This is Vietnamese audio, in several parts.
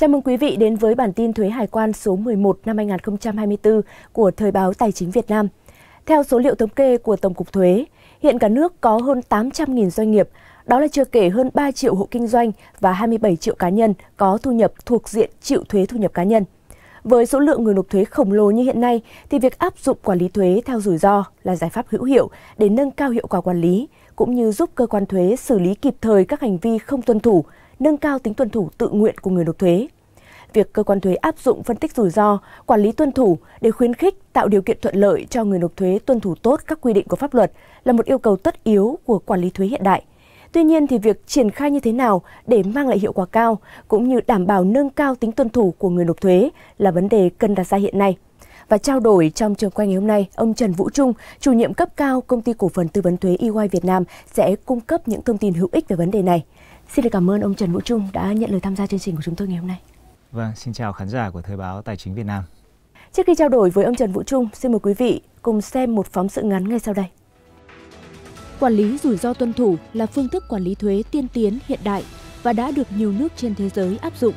Chào mừng quý vị đến với bản tin thuế hải quan số 11 năm 2024 của Thời báo Tài chính Việt Nam. Theo số liệu thống kê của Tổng cục Thuế, hiện cả nước có hơn 800.000 doanh nghiệp, đó là chưa kể hơn 3 triệu hộ kinh doanh và 27 triệu cá nhân có thu nhập thuộc diện chịu thuế thu nhập cá nhân. Với số lượng người nộp thuế khổng lồ như hiện nay thì việc áp dụng quản lý thuế theo rủi ro là giải pháp hữu hiệu để nâng cao hiệu quả quản lý cũng như giúp cơ quan thuế xử lý kịp thời các hành vi không tuân thủ, nâng cao tính tuân thủ tự nguyện của người nộp thuế. Việc cơ quan thuế áp dụng phân tích rủi ro, quản lý tuân thủ để khuyến khích tạo điều kiện thuận lợi cho người nộp thuế tuân thủ tốt các quy định của pháp luật là một yêu cầu tất yếu của quản lý thuế hiện đại. Tuy nhiên thì việc triển khai như thế nào để mang lại hiệu quả cao cũng như đảm bảo nâng cao tính tuân thủ của người nộp thuế là vấn đề cần đặt ra hiện nay. Và trao đổi trong trường quay ngày hôm nay, ông Trần Vũ Trung, chủ nhiệm cấp cao công ty cổ phần tư vấn thuế EY Việt Nam sẽ cung cấp những thông tin hữu ích về vấn đề này. Xin được cảm ơn ông Trần Vũ Trung đã nhận lời tham gia chương trình của chúng tôi ngày hôm nay. Vâng, xin chào khán giả của Thời báo Tài chính Việt Nam. Trước khi trao đổi với ông Trần Vũ Trung, xin mời quý vị cùng xem một phóng sự ngắn ngay sau đây. Quản lý rủi ro tuân thủ là phương thức quản lý thuế tiên tiến hiện đại và đã được nhiều nước trên thế giới áp dụng.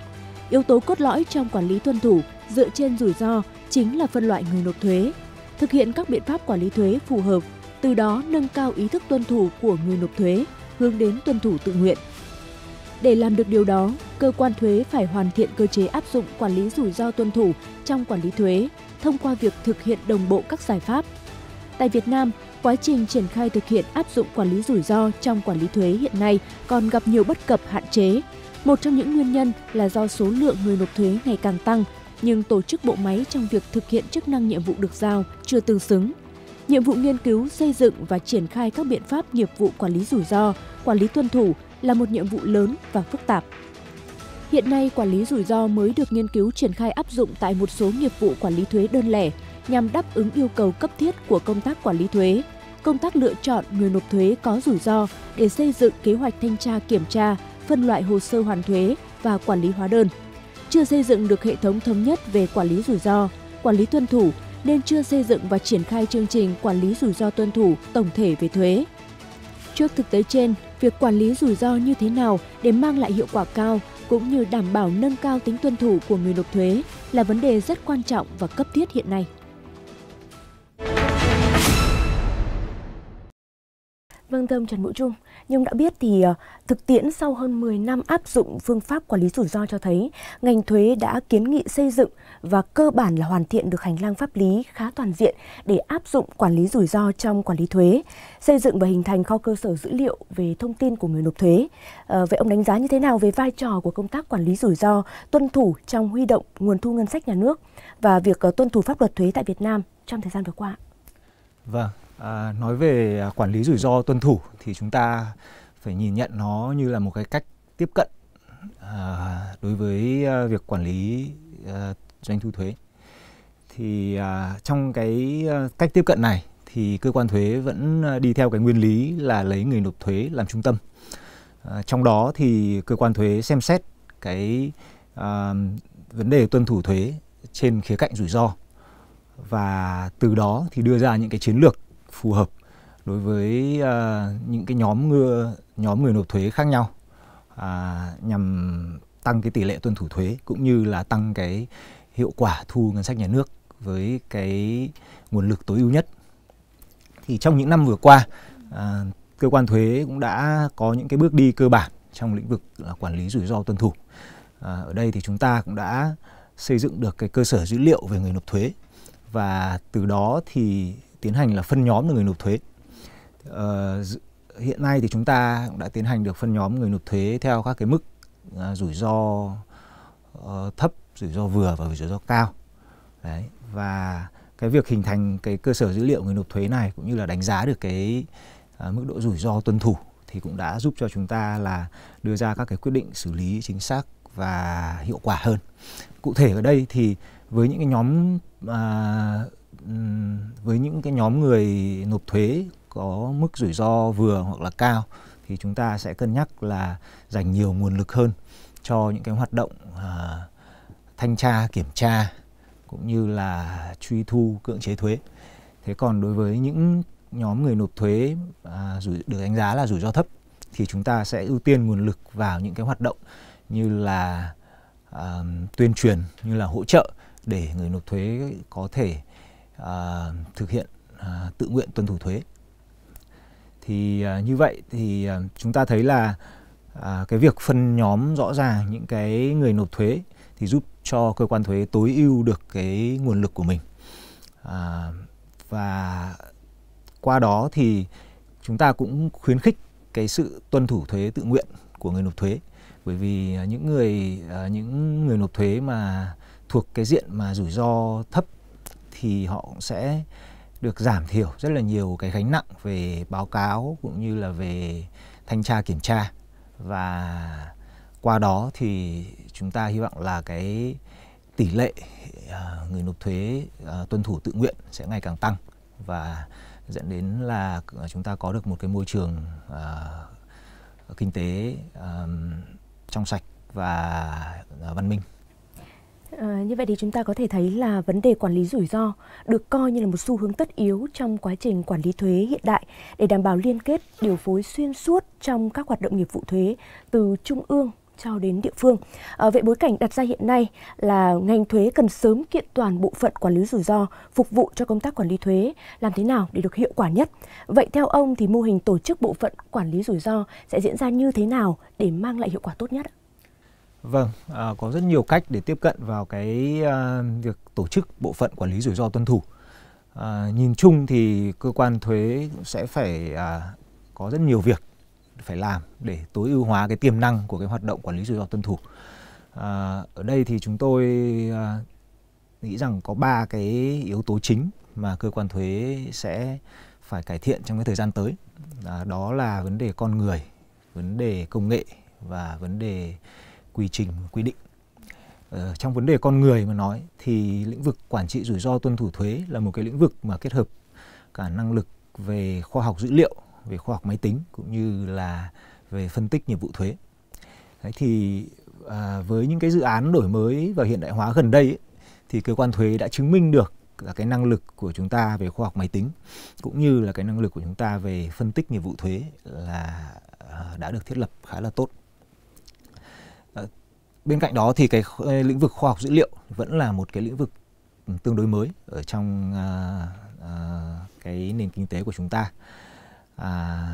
Yếu tố cốt lõi trong quản lý tuân thủ dựa trên rủi ro chính là phân loại người nộp thuế, thực hiện các biện pháp quản lý thuế phù hợp, từ đó nâng cao ý thức tuân thủ của người nộp thuế, hướng đến tuân thủ tự nguyện để làm được điều đó, cơ quan thuế phải hoàn thiện cơ chế áp dụng quản lý rủi ro tuân thủ trong quản lý thuế thông qua việc thực hiện đồng bộ các giải pháp. Tại Việt Nam, quá trình triển khai thực hiện áp dụng quản lý rủi ro trong quản lý thuế hiện nay còn gặp nhiều bất cập hạn chế. Một trong những nguyên nhân là do số lượng người nộp thuế ngày càng tăng, nhưng tổ chức bộ máy trong việc thực hiện chức năng nhiệm vụ được giao chưa tương xứng. Nhiệm vụ nghiên cứu, xây dựng và triển khai các biện pháp nghiệp vụ quản lý rủi ro, quản lý tuân thủ là một nhiệm vụ lớn và phức tạp. Hiện nay, quản lý rủi ro mới được nghiên cứu triển khai áp dụng tại một số nghiệp vụ quản lý thuế đơn lẻ nhằm đáp ứng yêu cầu cấp thiết của công tác quản lý thuế, công tác lựa chọn người nộp thuế có rủi ro để xây dựng kế hoạch thanh tra kiểm tra, phân loại hồ sơ hoàn thuế và quản lý hóa đơn. Chưa xây dựng được hệ thống thống nhất về quản lý rủi ro, quản lý tuân thủ nên chưa xây dựng và triển khai chương trình quản lý rủi ro tuân thủ tổng thể về thuế. Trước thực tế trên, việc quản lý rủi ro như thế nào để mang lại hiệu quả cao cũng như đảm bảo nâng cao tính tuân thủ của người nộp thuế là vấn đề rất quan trọng và cấp thiết hiện nay. Vâng thưa ông Trần Vũ Trung, như ông đã biết thì ờ, thực tiễn sau hơn 10 năm áp dụng phương pháp quản lý rủi ro cho thấy ngành thuế đã kiến nghị xây dựng và cơ bản là hoàn thiện được hành lang pháp lý khá toàn diện để áp dụng quản lý rủi ro trong quản lý thuế, xây dựng và hình thành kho cơ sở dữ liệu về thông tin của người nộp thuế. À, vậy ông đánh giá như thế nào về vai trò của công tác quản lý rủi ro tuân thủ trong huy động nguồn thu ngân sách nhà nước và việc ờ, tuân thủ pháp luật thuế tại Việt Nam trong thời gian vừa qua? Vâng, À, nói về à, quản lý rủi ro tuân thủ thì chúng ta phải nhìn nhận nó như là một cái cách tiếp cận à, đối với à, việc quản lý à, doanh thu thuế. Thì à, trong cái à, cách tiếp cận này thì cơ quan thuế vẫn đi theo cái nguyên lý là lấy người nộp thuế làm trung tâm. À, trong đó thì cơ quan thuế xem xét cái à, vấn đề tuân thủ thuế trên khía cạnh rủi ro và từ đó thì đưa ra những cái chiến lược phù hợp đối với à, những cái nhóm ngư nhóm người nộp thuế khác nhau à, nhằm tăng cái tỷ lệ tuân thủ thuế cũng như là tăng cái hiệu quả thu ngân sách nhà nước với cái nguồn lực tối ưu nhất. Thì trong những năm vừa qua, à, cơ quan thuế cũng đã có những cái bước đi cơ bản trong lĩnh vực là quản lý rủi ro tuân thủ. À, ở đây thì chúng ta cũng đã xây dựng được cái cơ sở dữ liệu về người nộp thuế và từ đó thì tiến hành là phân nhóm người nộp thuế ờ, hiện nay thì chúng ta cũng đã tiến hành được phân nhóm người nộp thuế theo các cái mức à, rủi ro ờ, thấp rủi ro vừa và rủi ro cao đấy và cái việc hình thành cái cơ sở dữ liệu người nộp thuế này cũng như là đánh giá được cái à, mức độ rủi ro tuân thủ thì cũng đã giúp cho chúng ta là đưa ra các cái quyết định xử lý chính xác và hiệu quả hơn cụ thể ở đây thì với những cái nhóm uh, với những cái nhóm người nộp thuế có mức rủi ro vừa hoặc là cao thì chúng ta sẽ cân nhắc là dành nhiều nguồn lực hơn cho những cái hoạt động à, thanh tra kiểm tra cũng như là truy thu cưỡng chế thuế thế còn đối với những nhóm người nộp thuế à, được đánh giá là rủi ro thấp thì chúng ta sẽ ưu tiên nguồn lực vào những cái hoạt động như là à, tuyên truyền như là hỗ trợ để người nộp thuế có thể à, thực hiện à, tự nguyện tuân thủ thuế thì à, như vậy thì à, chúng ta thấy là à, cái việc phân nhóm rõ ràng những cái người nộp thuế thì giúp cho cơ quan thuế tối ưu được cái nguồn lực của mình à, và qua đó thì chúng ta cũng khuyến khích cái sự tuân thủ thuế tự nguyện của người nộp thuế bởi vì những người à, những người nộp thuế mà thuộc cái diện mà rủi ro thấp thì họ cũng sẽ được giảm thiểu rất là nhiều cái gánh nặng về báo cáo cũng như là về thanh tra kiểm tra và qua đó thì chúng ta hy vọng là cái tỷ lệ à, người nộp thuế à, tuân thủ tự nguyện sẽ ngày càng tăng và dẫn đến là à, chúng ta có được một cái môi trường kinh tế trong sạch và văn minh Ờ, như vậy thì chúng ta có thể thấy là vấn đề quản lý rủi ro được coi như là một xu hướng tất yếu trong quá trình quản lý thuế hiện đại để đảm bảo liên kết điều phối xuyên suốt trong các hoạt động nghiệp vụ thuế từ trung ương cho đến địa phương. À, vậy bối cảnh đặt ra hiện nay là ngành thuế cần sớm kiện toàn bộ phận quản lý rủi ro phục vụ cho công tác quản lý thuế làm thế nào để được hiệu quả nhất. Vậy theo ông thì mô hình tổ chức bộ phận quản lý rủi ro sẽ diễn ra như thế nào để mang lại hiệu quả tốt nhất ạ? Vâng, à, có rất nhiều cách để tiếp cận vào cái à, việc tổ chức bộ phận quản lý rủi ro tuân thủ. À, nhìn chung thì cơ quan thuế sẽ phải à, có rất nhiều việc phải làm để tối ưu hóa cái tiềm năng của cái hoạt động quản lý rủi ro tuân thủ. À, ở đây thì chúng tôi à, nghĩ rằng có ba cái yếu tố chính mà cơ quan thuế sẽ phải cải thiện trong cái thời gian tới. À, đó là vấn đề con người, vấn đề công nghệ và vấn đề quy trình quy định ờ, trong vấn đề con người mà nói thì lĩnh vực quản trị rủi ro tuân thủ thuế là một cái lĩnh vực mà kết hợp cả năng lực về khoa học dữ liệu về khoa học máy tính cũng như là về phân tích nghiệp vụ thuế Đấy thì à, với những cái dự án đổi mới và hiện đại hóa gần đây ấy, thì cơ quan thuế đã chứng minh được là cái năng lực của chúng ta về khoa học máy tính cũng như là cái năng lực của chúng ta về phân tích nghiệp vụ thuế là à, đã được thiết lập khá là tốt bên cạnh đó thì cái lĩnh vực khoa học dữ liệu vẫn là một cái lĩnh vực ừ, tương đối mới ở trong à, à, cái nền kinh tế của chúng ta à,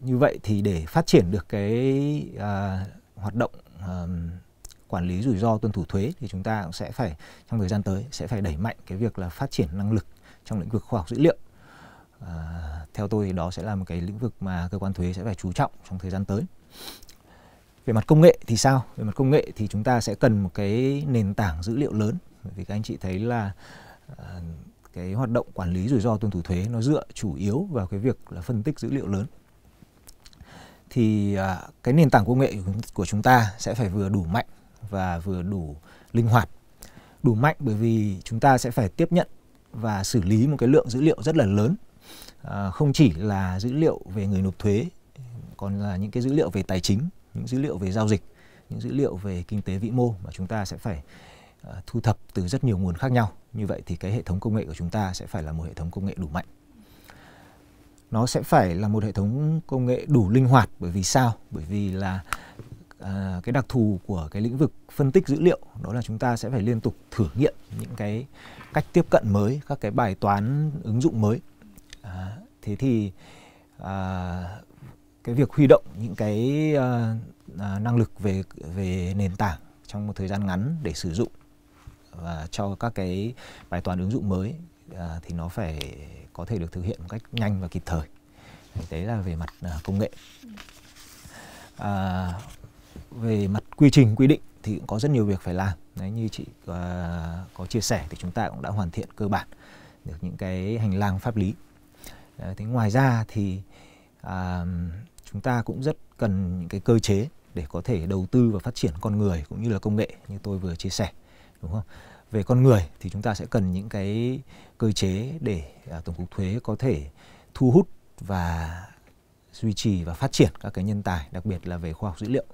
như vậy thì để phát triển được cái à, hoạt động à, quản lý rủi ro tuân thủ thuế thì chúng ta cũng sẽ phải trong thời gian tới sẽ phải đẩy mạnh cái việc là phát triển năng lực trong lĩnh vực khoa học dữ liệu à, theo tôi thì đó sẽ là một cái lĩnh vực mà cơ quan thuế sẽ phải chú trọng trong thời gian tới về mặt công nghệ thì sao về mặt công nghệ thì chúng ta sẽ cần một cái nền tảng dữ liệu lớn vì các anh chị thấy là ờ, cái hoạt động quản lý rủi ro tuân thủ thuế nó dựa chủ yếu vào cái việc là phân tích dữ liệu lớn thì à, cái nền tảng công nghệ của chúng ta sẽ phải vừa đủ mạnh và vừa đủ linh hoạt đủ mạnh bởi vì chúng ta sẽ phải tiếp nhận và xử lý một cái lượng dữ liệu rất là lớn ờ, không chỉ là dữ liệu về người nộp thuế còn là những cái dữ liệu về tài chính những dữ liệu về giao dịch những dữ liệu về kinh tế vĩ mô mà chúng ta sẽ phải ờ, thu thập từ rất nhiều nguồn khác nhau như vậy thì cái hệ thống công nghệ của chúng ta sẽ phải là một hệ thống công nghệ đủ mạnh nó sẽ phải là một hệ thống công nghệ đủ linh hoạt bởi vì sao bởi vì là à, cái đặc thù của cái lĩnh vực phân tích dữ liệu đó là chúng ta sẽ phải liên tục thử nghiệm những cái cách tiếp cận mới các cái bài toán ứng dụng mới à, thế thì à, cái việc huy động những cái uh, năng lực về về nền tảng trong một thời gian ngắn để sử dụng và cho các cái bài toán ứng dụng mới uh, thì nó phải có thể được thực hiện một cách nhanh và kịp thời đấy là về mặt uh, công nghệ à, về mặt quy trình quy định thì cũng có rất nhiều việc phải làm đấy như chị uh, có chia sẻ thì chúng ta cũng đã hoàn thiện cơ bản được những cái hành lang pháp lý đấy, thế ngoài ra thì uh, chúng ta cũng rất cần những cái cơ chế để có thể đầu tư và phát triển con người cũng như là công nghệ như tôi vừa chia sẻ đúng không về con người thì chúng ta sẽ cần những cái cơ chế để à, tổng cục thuế có thể thu hút và duy trì và phát triển các cái nhân tài đặc biệt là về khoa học dữ liệu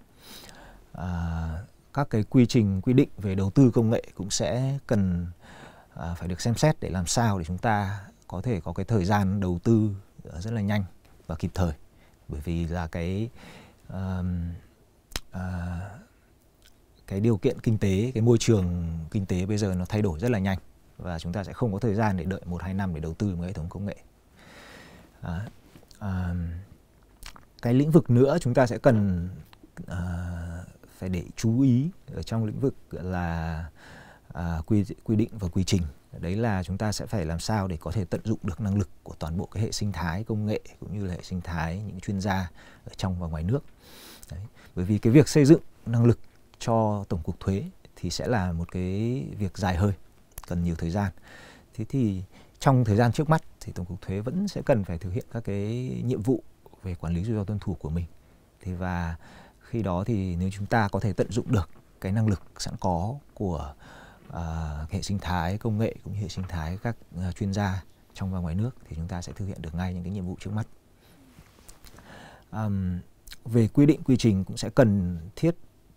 à, các cái quy trình quy định về đầu tư công nghệ cũng sẽ cần à, phải được xem xét để làm sao để chúng ta có thể có cái thời gian đầu tư ờ, rất là nhanh và kịp thời bởi vì là cái um, uh, cái điều kiện kinh tế cái môi trường kinh tế bây giờ nó thay đổi rất là nhanh và chúng ta sẽ không có thời gian để đợi một hai năm để đầu tư một hệ thống công nghệ à, à, cái lĩnh vực nữa chúng ta sẽ cần à, phải để chú ý ở trong lĩnh vực là à, quy quy định và quy trình đấy là chúng ta sẽ phải làm sao để có thể tận dụng được năng lực của toàn bộ cái hệ sinh thái công nghệ cũng như là hệ sinh thái những chuyên gia ở trong và ngoài nước đấy. bởi vì cái việc xây dựng năng lực cho tổng cục thuế thì sẽ là một cái việc dài hơi cần nhiều thời gian thế thì trong thời gian trước mắt thì tổng cục thuế vẫn sẽ cần phải thực hiện các cái nhiệm vụ về quản lý rủi ro tuân thủ của mình thế và khi đó thì nếu chúng ta có thể tận dụng được cái năng lực sẵn có của uh, hệ sinh thái công nghệ cũng như hệ sinh thái các uh, chuyên gia trong và ngoài nước thì chúng ta sẽ thực hiện được ngay những cái nhiệm vụ trước mắt um, về quy định quy trình cũng sẽ cần thiết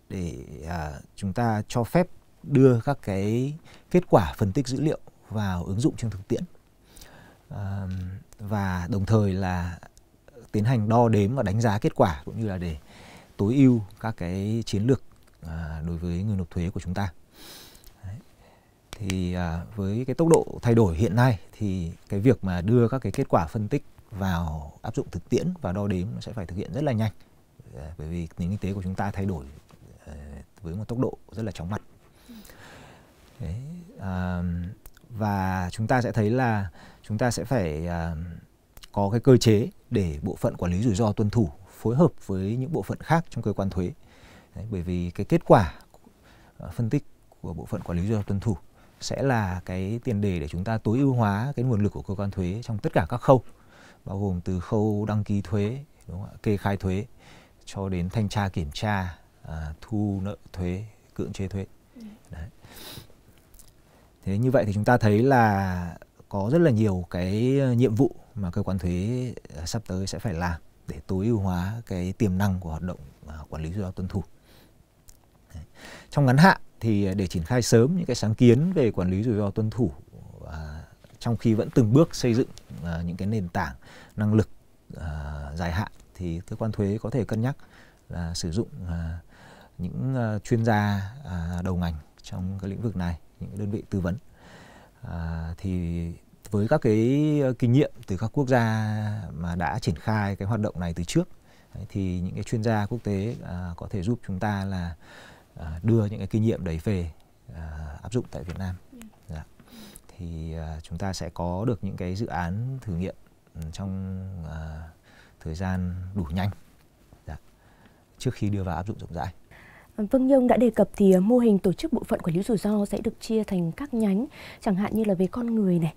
để uh, chúng ta cho phép đưa các cái kết quả phân tích dữ liệu vào ứng dụng trong thực tiễn uh, và đồng thời là tiến hành đo đếm và đánh giá kết quả cũng như là để tối ưu các cái chiến lược uh, đối với người nộp thuế của chúng ta thì à, với cái tốc độ thay đổi hiện nay thì cái việc mà đưa các cái kết quả phân tích vào áp dụng thực tiễn và đo đếm nó sẽ phải thực hiện rất là nhanh ờ, bởi vì nền kinh tế của chúng ta thay đổi ờ, với một tốc độ rất là chóng mặt Đấy, à, và chúng ta sẽ thấy là chúng ta sẽ phải à, có cái cơ chế để bộ phận quản lý rủi ro tuân thủ phối hợp với những bộ phận khác trong cơ quan thuế Đấy, bởi vì cái kết quả ờ, phân tích của bộ phận quản lý rủi ro tuân thủ sẽ là cái tiền đề để chúng ta tối ưu hóa cái nguồn lực của cơ quan thuế trong tất cả các khâu bao gồm từ khâu đăng ký thuế đúng không ạ kê khai thuế cho đến thanh tra kiểm tra à, thu nợ thuế cưỡng chế thuế Đấy. thế như vậy thì chúng ta thấy là có rất là nhiều cái nhiệm vụ mà cơ quan thuế à, sắp tới sẽ phải làm để tối ưu hóa cái tiềm năng của hoạt động à, quản lý rủi ro tuân thủ Đấy. trong ngắn hạn thì để triển khai sớm những cái sáng kiến về quản lý rủi ro tuân thủ à, trong khi vẫn từng bước xây dựng à, những cái nền tảng năng lực à, dài hạn thì cơ quan thuế có thể cân nhắc là sử dụng à, những à, chuyên gia à, đầu ngành trong cái lĩnh vực này những đơn vị tư vấn à, thì với các cái kinh nghiệm từ các quốc gia mà đã triển khai cái hoạt động này từ trước thì những cái chuyên gia quốc tế à, có thể giúp chúng ta là À, đưa những cái kinh nghiệm đấy về à, áp dụng tại Việt Nam dạ. dạ. thì à, chúng ta sẽ có được những cái dự án thử nghiệm ừ, trong thời gian đủ nhanh dạ. trước khi đưa vào áp dụng rộng rãi. Vâng như ông đã đề cập thì mô hình tổ chức bộ phận quản lý rủi ro sẽ được chia thành các nhánh chẳng hạn như là về con người này,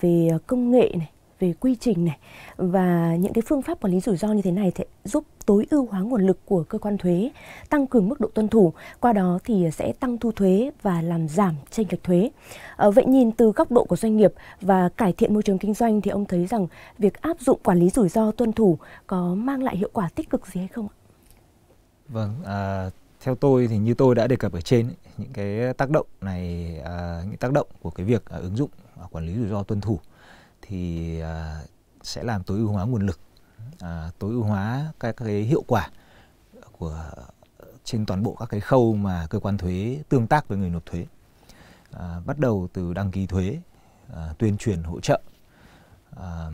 về công nghệ này, về quy trình này và những cái phương pháp quản lý rủi ro như thế này sẽ giúp tối ưu hóa nguồn lực của cơ quan thuế, tăng cường mức độ tuân thủ, qua đó thì sẽ tăng thu thuế và làm giảm tranh lệch thuế. À, vậy nhìn từ góc độ của doanh nghiệp và cải thiện môi trường kinh doanh thì ông thấy rằng việc áp dụng quản lý rủi ro tuân thủ có mang lại hiệu quả tích cực gì hay không ạ? Vâng, à, theo tôi thì như tôi đã đề cập ở trên những cái tác động này à, những tác động của cái việc à, ứng dụng à, quản lý rủi ro tuân thủ thì à, sẽ làm tối ưu hóa nguồn lực à, tối ưu hóa các, cái hiệu quả của trên toàn bộ các cái khâu mà cơ quan thuế tương tác với người nộp thuế à, bắt đầu từ đăng ký thuế à, tuyên truyền hỗ trợ à,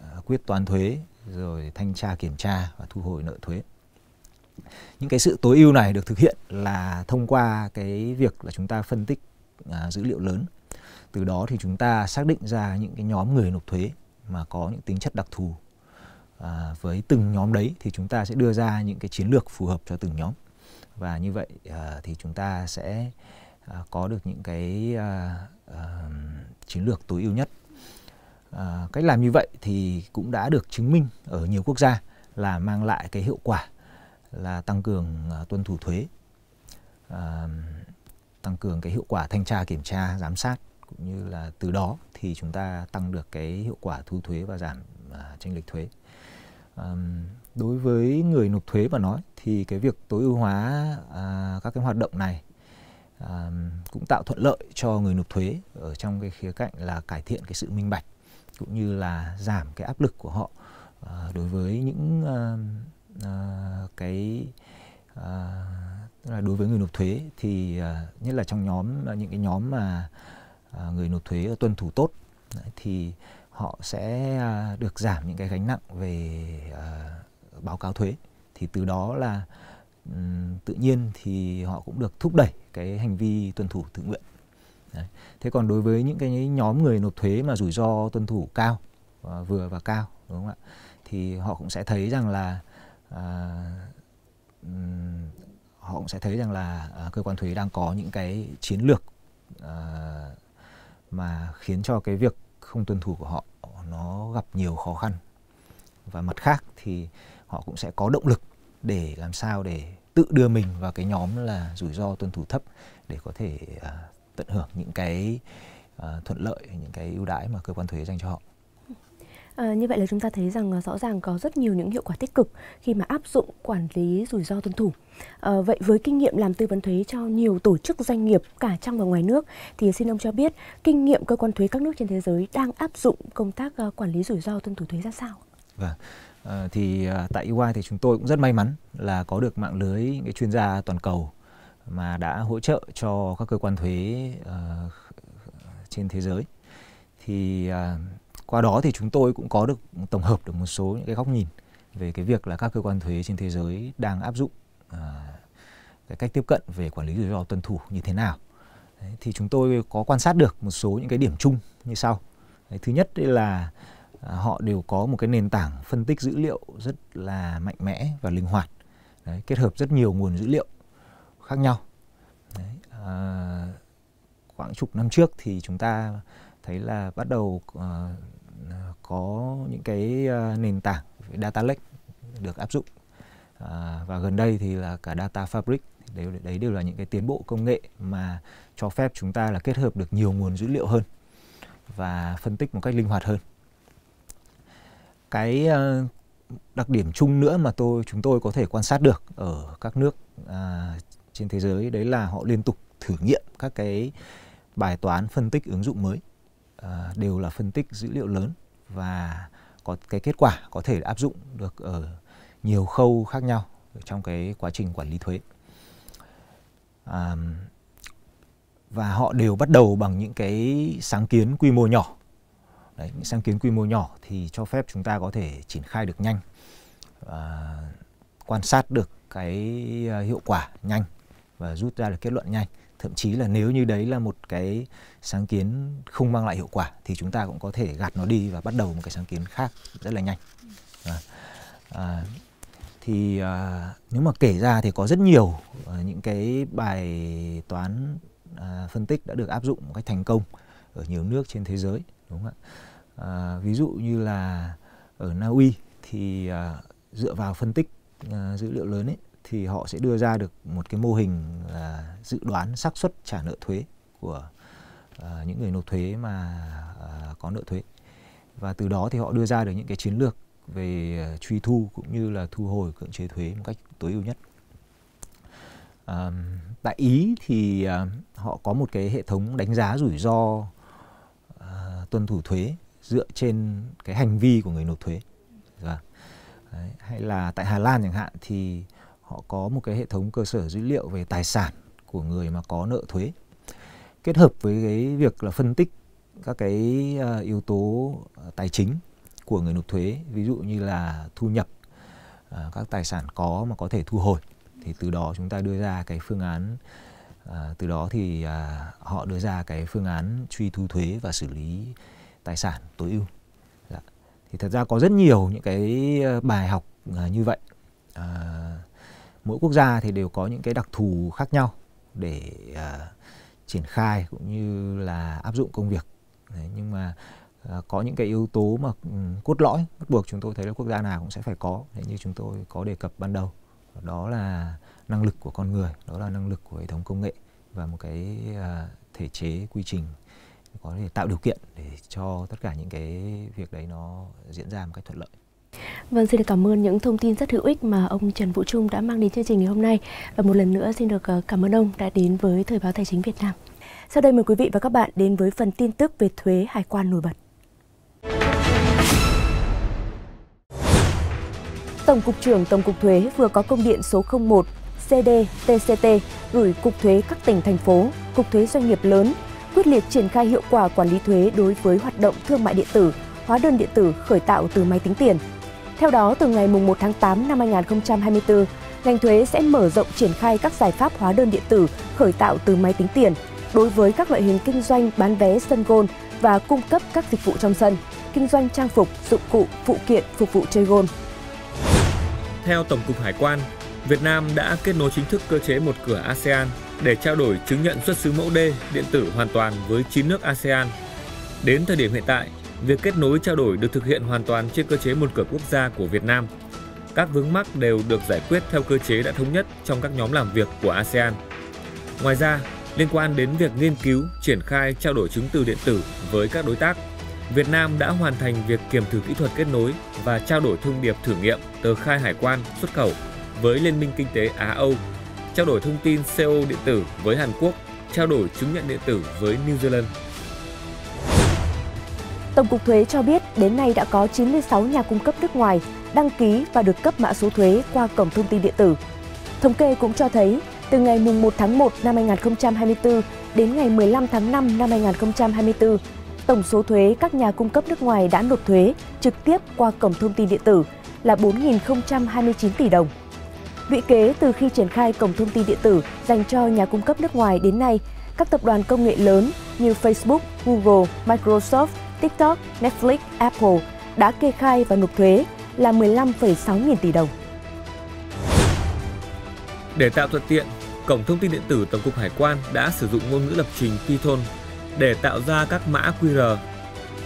à quyết toán thuế rồi thanh tra kiểm tra và thu hồi nợ thuế những cái sự tối ưu này được thực hiện là thông qua cái việc là chúng ta phân tích à, dữ liệu lớn từ đó thì chúng ta xác định ra những cái nhóm người nộp thuế mà có những tính chất đặc thù à, với từng nhóm đấy thì chúng ta sẽ đưa ra những cái chiến lược phù hợp cho từng nhóm và như vậy à, thì chúng ta sẽ à, có được những cái à, à, chiến lược tối ưu nhất à, cách làm như vậy thì cũng đã được chứng minh ở nhiều quốc gia là mang lại cái hiệu quả là tăng cường à, tuân thủ thuế à, tăng cường cái hiệu quả thanh tra kiểm tra giám sát cũng như là từ đó thì chúng ta tăng được cái hiệu quả thu thuế và giảm tranh à, lệch thuế đối với người nộp thuế mà nói thì cái việc tối ưu hóa à, các cái hoạt động này cũng tạo thuận lợi cho người nộp thuế ở trong cái khía cạnh là cải thiện cái sự minh bạch cũng như là giảm cái áp lực của họ à, đối với những cái tức là đối với người nộp thuế thì nhất là trong nhóm những cái nhóm mà À, người nộp thuế tuân thủ tốt thì họ sẽ à, được giảm những cái gánh nặng về à, báo cáo thuế thì từ đó là tự nhiên thì họ cũng được thúc đẩy cái hành vi tuân thủ tự nguyện thế còn đối với những cái nhóm người nộp thuế mà rủi ro tuân thủ cao vừa và cao đúng không ạ thì họ cũng sẽ thấy rằng là à, họ cũng sẽ thấy rằng là à, cơ quan thuế đang có những cái chiến lược à, mà khiến cho cái việc không tuân thủ của họ nó gặp nhiều khó khăn và mặt khác thì họ cũng sẽ có động lực để làm sao để tự đưa mình vào cái nhóm là rủi ro tuân thủ thấp để có thể uh, tận hưởng những cái uh, thuận lợi những cái ưu đãi mà cơ quan thuế dành cho họ À, như vậy là chúng ta thấy rằng ờ, rõ ràng có rất nhiều những hiệu quả tích cực khi mà áp dụng quản lý rủi ro tuân thủ. À, vậy với kinh nghiệm làm tư vấn thuế cho nhiều tổ chức doanh nghiệp cả trong và ngoài nước thì xin ông cho biết kinh nghiệm cơ quan thuế các nước trên thế giới đang áp dụng công tác quản lý rủi ro tuân thủ thuế ra sao? Vâng. À, thì tại EY thì chúng tôi cũng rất may mắn là có được mạng lưới những cái chuyên gia toàn cầu mà đã hỗ trợ cho các cơ quan thuế uh, trên thế giới. Thì uh, qua đó thì chúng tôi cũng có được tổng hợp được một số những cái góc nhìn về cái việc là các cơ quan thuế trên thế giới đang áp dụng à, cái cách tiếp cận về quản lý rủi ro tuân thủ như thế nào Đấy, thì chúng tôi có quan sát được một số những cái điểm chung như sau Đấy, thứ nhất là à, họ đều có một cái nền tảng phân tích dữ liệu rất là mạnh mẽ và linh hoạt Đấy, kết hợp rất nhiều nguồn dữ liệu khác nhau Đấy, à, khoảng chục năm trước thì chúng ta thấy là bắt đầu uh, À, có những cái à, nền tảng data lake được áp dụng à, và gần đây thì là cả data fabric đấy đấy đều là những cái tiến bộ công nghệ mà cho phép chúng ta là kết hợp được nhiều nguồn dữ liệu hơn và phân tích một cách linh hoạt hơn cái đặc điểm chung nữa mà tôi chúng tôi có thể quan sát được ở các nước à, trên thế giới đấy là họ liên tục thử nghiệm các cái bài toán phân tích ứng dụng mới Ờ, đều là phân tích dữ liệu lớn và có cái kết quả có thể áp dụng được ở nhiều khâu khác nhau trong cái quá trình quản lý thuế à, và họ đều bắt đầu bằng những cái sáng kiến quy mô nhỏ Đấy, những sáng kiến quy mô nhỏ thì cho phép chúng ta có thể triển khai được nhanh à, quan sát được cái ờ, hiệu quả nhanh và rút ra được kết luận nhanh thậm chí là nếu như đấy là một cái sáng kiến không mang lại hiệu quả thì chúng ta cũng có thể gạt nó đi và bắt đầu một cái sáng kiến khác rất là nhanh à, à, thì à, nếu mà kể ra thì có rất nhiều à, những cái bài toán à, phân tích đã được áp dụng một cách thành công ở nhiều nước trên thế giới đúng không ạ à, ví dụ như là ở Na Uy thì à, dựa vào phân tích à, dữ liệu lớn ấy thì họ sẽ đưa ra được một cái mô hình là dự đoán xác suất trả nợ thuế của uh, những người nộp thuế mà uh, có nợ thuế và từ đó thì họ đưa ra được những cái chiến lược về uh, truy thu cũng như là thu hồi cưỡng chế thuế một cách tối ưu nhất à, tại ý thì à, họ có một cái hệ thống đánh giá rủi ro à, tuân thủ thuế dựa trên cái hành vi của người nộp thuế và dạ. Đấy, hay là tại Hà Lan chẳng hạn thì họ có một cái hệ thống cơ sở dữ liệu về tài sản của người mà có nợ thuế kết hợp với cái việc là phân tích các cái à, yếu tố à, tài chính của người nộp thuế ví dụ như là thu nhập à, các tài sản có mà có thể thu hồi thì từ đó chúng ta đưa ra cái phương án từ đó thì họ đưa ra cái phương án truy thu thuế và xử lý tài sản tối ưu dạ. thì thật ra có rất nhiều những cái bài học như vậy mỗi quốc gia thì đều có những cái đặc thù khác nhau để uh, triển khai cũng như là áp dụng công việc Đấy, nhưng mà uh, có những cái yếu tố mà um, cốt lõi bắt buộc chúng tôi thấy là quốc gia nào cũng sẽ phải có Đấy, như chúng tôi có đề cập ban đầu đó là năng lực của con người đó là năng lực của hệ thống công nghệ và một cái uh, thể chế quy trình có thể tạo điều kiện để cho tất cả những cái việc đấy nó diễn ra một cách thuận lợi Vâng, xin được cảm ơn những thông tin rất hữu ích mà ông Trần Vũ Trung đã mang đến chương trình ngày hôm nay. Và một lần nữa xin được ờ, cảm ơn ông đã đến với Thời báo Tài chính Việt Nam. Sau đây mời quý vị và các bạn đến với phần tin tức về thuế hải quan nổi bật. Tổng cục trưởng Tổng cục Thuế vừa có công điện số 01 CDTCT gửi Cục Thuế các tỉnh, thành phố, Cục Thuế doanh nghiệp lớn, quyết liệt triển khai hiệu quả quản lý thuế đối với hoạt động thương mại điện tử, hóa đơn điện tử khởi tạo từ máy tính tiền – theo đó, từ ngày 1 tháng 8 năm 2024, ngành thuế sẽ mở rộng triển khai các giải pháp hóa đơn điện tử khởi tạo từ máy tính tiền đối với các loại hình kinh doanh bán vé sân golf và cung cấp các dịch vụ trong sân, kinh doanh trang phục, dụng cụ, phụ kiện phục vụ chơi golf. Theo Tổng cục Hải quan, Việt Nam đã kết nối chính thức cơ chế một cửa ASEAN để trao đổi chứng nhận xuất xứ mẫu D điện tử hoàn toàn với 9 nước ASEAN. Đến thời điểm hiện tại, Việc kết nối trao đổi được thực hiện hoàn toàn trên cơ chế một cửa quốc gia của Việt Nam. Các vướng mắc đều được giải quyết theo cơ chế đã thống nhất trong các nhóm làm việc của ASEAN. Ngoài ra, liên quan đến việc nghiên cứu, triển khai trao đổi chứng từ điện tử với các đối tác, Việt Nam đã hoàn thành việc kiểm thử kỹ thuật kết nối và trao đổi thông điệp thử nghiệm tờ khai hải quan xuất khẩu với Liên minh Kinh tế Á-Âu, trao đổi thông tin CO điện tử với Hàn Quốc, trao đổi chứng nhận điện tử với New Zealand. Tổng cục thuế cho biết đến nay đã có 96 nhà cung cấp nước ngoài đăng ký và được cấp mã số thuế qua cổng thông tin điện tử. Thống kê cũng cho thấy, từ ngày 1 tháng 1 năm 2024 đến ngày 15 tháng 5 năm 2024, tổng số thuế các nhà cung cấp nước ngoài đã nộp thuế trực tiếp qua cổng thông tin điện tử là 4.029 tỷ đồng. Lũy kế từ khi triển khai cổng thông tin điện tử dành cho nhà cung cấp nước ngoài đến nay, các tập đoàn công nghệ lớn như Facebook, Google, Microsoft TikTok, Netflix, Apple đã kê khai và nộp thuế là 15,6 nghìn tỷ đồng. Để tạo thuận tiện, Cổng thông tin điện tử Tổng cục Hải quan đã sử dụng ngôn ngữ lập trình Python để tạo ra các mã QR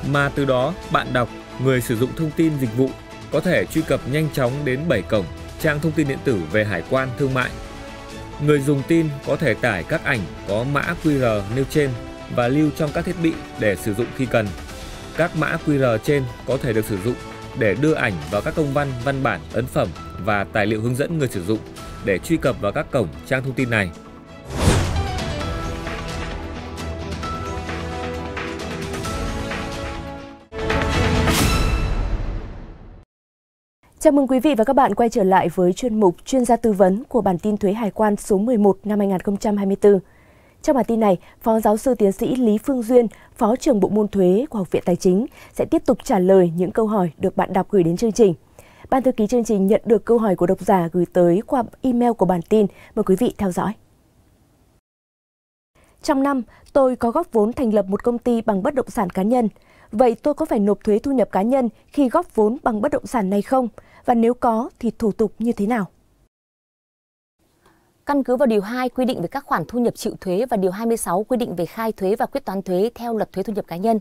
mà từ đó bạn đọc, người sử dụng thông tin dịch vụ có thể truy cập nhanh chóng đến 7 cổng trang thông tin điện tử về hải quan thương mại. Người dùng tin có thể tải các ảnh có mã QR nêu trên và lưu trong các thiết bị để sử dụng khi cần. Các mã QR trên có thể được sử dụng để đưa ảnh vào các công văn, văn bản, ấn phẩm và tài liệu hướng dẫn người sử dụng để truy cập vào các cổng trang thông tin này. Chào mừng quý vị và các bạn quay trở lại với chuyên mục chuyên gia tư vấn của bản tin thuế hải quan số 11 năm 2024. Trong bản tin này, Phó Giáo sư Tiến sĩ Lý Phương Duyên, Phó trưởng Bộ môn Thuế của Học viện Tài chính sẽ tiếp tục trả lời những câu hỏi được bạn đọc gửi đến chương trình. Ban thư ký chương trình nhận được câu hỏi của độc giả gửi tới qua email của bản tin. Mời quý vị theo dõi. Trong năm, tôi có góp vốn thành lập một công ty bằng bất động sản cá nhân. Vậy tôi có phải nộp thuế thu nhập cá nhân khi góp vốn bằng bất động sản này không? Và nếu có thì thủ tục như thế nào? Căn cứ vào điều 2 quy định về các khoản thu nhập chịu thuế và điều 26 quy định về khai thuế và quyết toán thuế theo luật thuế thu nhập cá nhân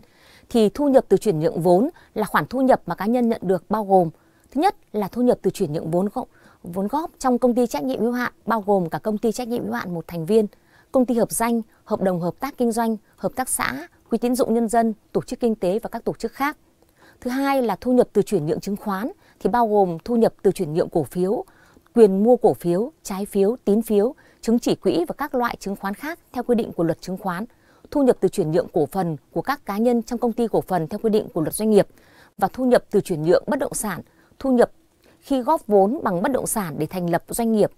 thì thu nhập từ chuyển nhượng vốn là khoản thu nhập mà cá nhân nhận được bao gồm thứ nhất là thu nhập từ chuyển nhượng vốn góp, vốn góp trong công ty trách nhiệm hữu hạn bao gồm cả công ty trách nhiệm hữu hạn một thành viên, công ty hợp danh, hợp đồng hợp tác kinh doanh, hợp tác xã, quỹ tín dụng nhân dân, tổ chức kinh tế và các tổ chức khác. Thứ hai là thu nhập từ chuyển nhượng chứng khoán thì bao gồm thu nhập từ chuyển nhượng cổ phiếu, quyền mua cổ phiếu, trái phiếu, tín phiếu, chứng chỉ quỹ và các loại chứng khoán khác theo quy định của luật chứng khoán, thu nhập từ chuyển nhượng cổ phần của các cá nhân trong công ty cổ phần theo quy định của luật doanh nghiệp và thu nhập từ chuyển nhượng bất động sản, thu nhập khi góp vốn bằng bất động sản để thành lập doanh nghiệp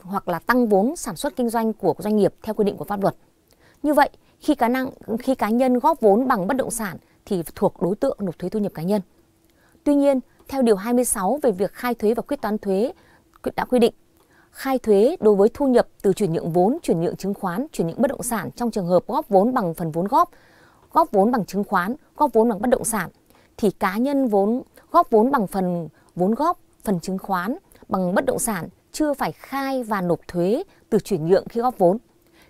hoặc là tăng vốn sản xuất kinh doanh của doanh nghiệp theo quy định của pháp luật. Như vậy, khi cá năng khi cá nhân góp vốn bằng bất động sản thì thuộc đối tượng nộp thuế thu nhập cá nhân. Tuy nhiên, theo điều 26 về việc khai thuế và quyết toán thuế đã quy định khai thuế đối với thu nhập từ chuyển nhượng vốn, chuyển nhượng chứng khoán, chuyển nhượng bất động sản trong trường hợp góp vốn bằng phần vốn góp, góp vốn bằng chứng khoán, góp vốn bằng bất động sản thì cá nhân vốn góp vốn bằng phần vốn góp, phần chứng khoán, bằng bất động sản chưa phải khai và nộp thuế từ chuyển nhượng khi góp vốn.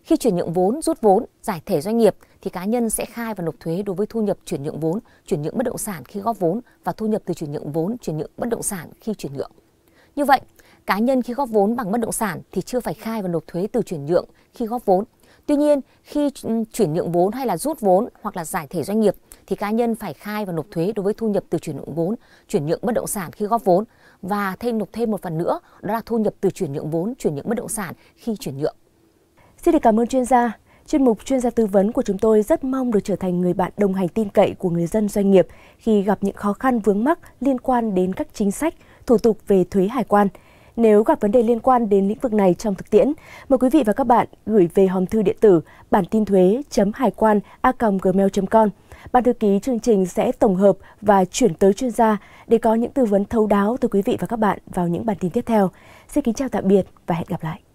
Khi chuyển nhượng vốn, rút vốn, giải thể doanh nghiệp thì cá nhân sẽ khai và nộp thuế đối với thu nhập chuyển nhượng vốn, chuyển nhượng bất động sản khi góp vốn và thu nhập từ chuyển nhượng vốn, chuyển nhượng bất động sản khi chuyển nhượng. Như vậy, cá nhân khi góp vốn bằng bất động sản thì chưa phải khai và nộp thuế từ chuyển nhượng khi góp vốn. Tuy nhiên, khi ừ, chuyển nhượng vốn hay là rút vốn hoặc là giải thể doanh nghiệp thì cá nhân phải khai và nộp thuế đối với thu nhập từ chuyển nhượng vốn, chuyển nhượng bất động sản khi góp vốn và thêm nộp thêm một phần nữa đó là thu nhập từ chuyển nhượng vốn, chuyển nhượng bất động sản khi chuyển nhượng. Xin được cảm ơn chuyên gia. Chuyên mục chuyên gia tư vấn của chúng tôi rất mong được trở thành người bạn đồng hành tin cậy của người dân doanh nghiệp khi gặp những khó khăn vướng mắc liên quan đến các chính sách, thủ tục về thuế hải quan – nếu gặp vấn đề liên quan đến lĩnh vực này trong thực tiễn, mời quý vị và các bạn gửi về hòm thư điện tử bản tin thuế hải quan a gmail com Ban thư ký chương trình sẽ tổng hợp và chuyển tới chuyên gia để có những tư vấn thấu đáo từ quý vị và các bạn vào những bản tin tiếp theo. Xin kính chào tạm biệt và hẹn gặp lại.